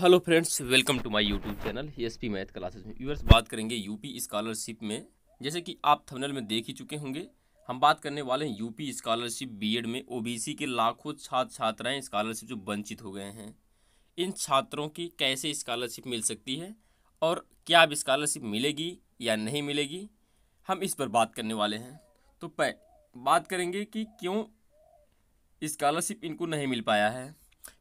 hello friends welcome to my YouTube channel S P math classes में यूर्स बात करेंगे यूपी स्कॉलरशिप में जैसे कि आप थंबनेल में देख ही चुके होंगे हम बात करने वाले हैं यूपी स्कॉलरशिप बीएड में ओबीसी के लाखों छात्र छात्राएं स्कॉलरशिप जो वंचित हो गए हैं इन छात्रों की कैसे स्कॉलरशिप मिल सकती है और क्या अब स्कॉलरशिप मिलेगी या नहीं मिलेगी हम इस पर बात करने वाले हैं तो बात करेंगे कि क्यों स्कॉलरशिप इनको नहीं मिल पाया है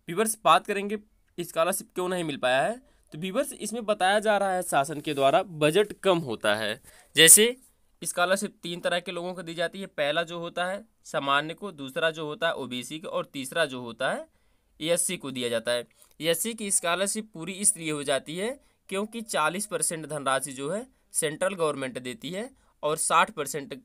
व्यूवर्स बात करेंगे स्कॉलरशिप क्यों नहीं मिल पाया है तो बीवर्स इसमें बताया जा रहा है शासन के द्वारा बजट कम होता है जैसे स्कॉलरशिप तीन तरह के लोगों को दी जाती है पहला जो होता है सामान्य को दूसरा जो होता है ओबीसी को और तीसरा जो होता है एएससी को दिया जाता है एएससी की स्कॉलरशिप पूरी इसलिए हो जाती है क्योंकि चालीस परसेंट धनराशि जो है सेंट्रल गवर्नमेंट देती है और साठ परसेंट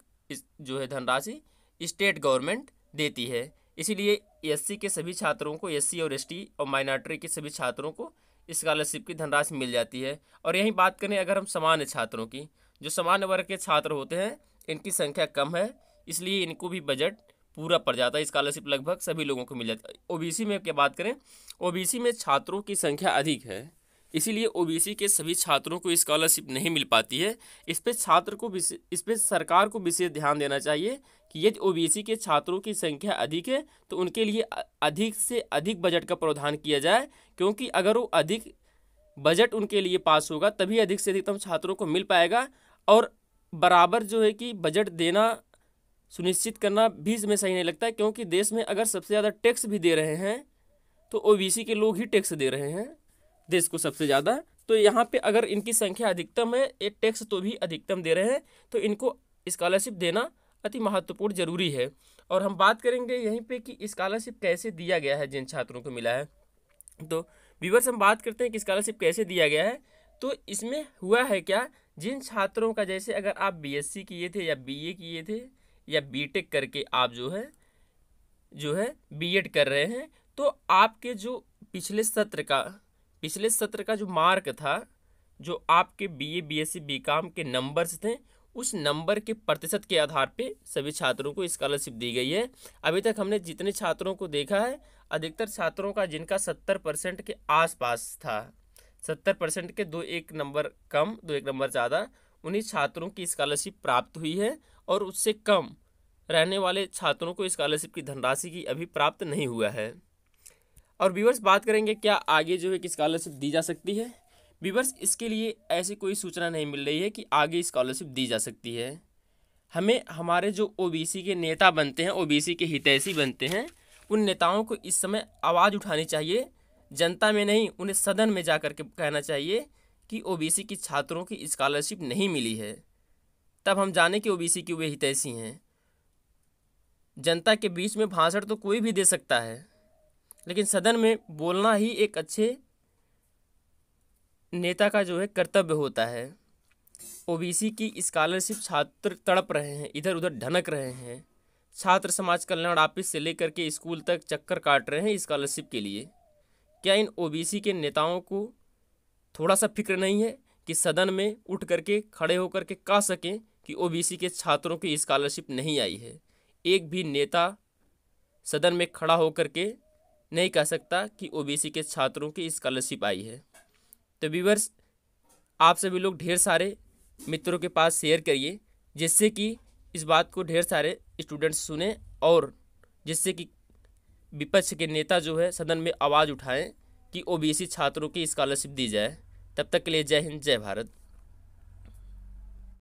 जो है धनराशि स्टेट गवर्नमेंट देती है इसीलिए एससी के सभी छात्रों को एससी और एसटी और माइनॉरिटी के सभी छात्रों को स्कॉलरशिप की धनराशि मिल जाती है और यहीं बात करें अगर हम सामान्य छात्रों की जो सामान्य वर्ग के छात्र होते हैं इनकी संख्या कम है इसलिए इनको भी बजट पूरा पड़ जाता है स्कॉलरशिप लगभग सभी लोगों को मिल जाता है सी में क्या बात करें सी में छात्रों की संख्या अधिक है इसीलिए सी के सभी छात्रों को स्कॉलरशिप नहीं मिल पाती है इस पर छात्र को इस पर सरकार को विशेष ध्यान देना चाहिए कि यदि ओबीसी के छात्रों की संख्या अधिक है तो उनके लिए अधिक से अधिक बजट का प्रावधान किया जाए क्योंकि अगर वो अधिक बजट उनके लिए पास होगा तभी अधिक से अधिकतम छात्रों को मिल पाएगा और बराबर जो है कि बजट देना सुनिश्चित करना भी इसमें सही नहीं लगता क्योंकि देश में अगर सबसे ज़्यादा टैक्स भी दे रहे हैं तो ओ के लोग ही टैक्स दे रहे हैं देश को सबसे ज़्यादा तो यहाँ पे अगर इनकी संख्या अधिकतम है ये टैक्स तो भी अधिकतम दे रहे हैं तो इनको स्कॉलरशिप देना अति महत्वपूर्ण जरूरी है और हम बात करेंगे यहीं पे कि स्कॉलरशिप कैसे दिया गया है जिन छात्रों को मिला है तो विवर्स हम बात करते हैं कि स्कॉलरशिप कैसे दिया गया है तो इसमें हुआ है क्या जिन छात्रों का जैसे अगर आप बीएससी किए थे या बीए किए थे या बीटेक करके आप जो है जो है बीएड कर रहे हैं तो आपके जो पिछले सत्र का पिछले सत्र का जो मार्क था जो आपके बीए बीएससी बीकॉम के नंबर्स थे उस नंबर के प्रतिशत के आधार पे सभी छात्रों को स्कॉलरशिप दी गई है अभी तक हमने जितने छात्रों को देखा है अधिकतर छात्रों का जिनका सत्तर परसेंट के आसपास था सत्तर परसेंट के दो एक नंबर कम दो एक नंबर ज़्यादा उन्हीं छात्रों की स्कॉलरशिप प्राप्त हुई है और उससे कम रहने वाले छात्रों को स्कॉलरशिप की धनराशि की अभी प्राप्त नहीं हुआ है और व्यूवर्स बात करेंगे क्या आगे जो है स्कॉलरशिप दी जा सकती है वीवर्स इसके लिए ऐसी कोई सूचना नहीं मिल रही है कि आगे स्कॉलरशिप दी जा सकती है हमें हमारे जो ओबीसी के नेता बनते हैं ओबीसी के हितैषी बनते हैं उन नेताओं को इस समय आवाज़ उठानी चाहिए जनता में नहीं उन्हें सदन में जा कर के कहना चाहिए कि ओ की छात्रों की स्कॉलरशिप नहीं मिली है तब हम जाने कि ओ बी सी वे हितैषी हैं जनता के बीच में भाषण तो कोई भी दे सकता है लेकिन सदन में बोलना ही एक अच्छे नेता का जो है कर्तव्य होता है ओबीसी की स्कॉलरशिप छात्र तड़प रहे हैं इधर उधर ढनक रहे हैं छात्र समाज कल्याण ऑफिस से लेकर के स्कूल तक चक्कर काट रहे हैं स्कॉलरशिप के लिए क्या इन ओबीसी के नेताओं को थोड़ा सा फिक्र नहीं है कि सदन में उठ करके खड़े होकर के कह सकें कि ओबीसी के छात्रों की स्कॉलरशिप नहीं आई है एक भी नेता सदन में खड़ा होकर के नहीं कह सकता कि ओबीसी के छात्रों की स्कॉलरशिप आई है तो व्यूवर्स आप सभी लोग ढेर सारे मित्रों के पास शेयर करिए जिससे कि इस बात को ढेर सारे स्टूडेंट्स सुने और जिससे कि विपक्ष के नेता जो है सदन में आवाज़ उठाएं कि ओबीसी छात्रों की स्कॉलरशिप दी जाए तब तक के लिए जय हिंद जय भारत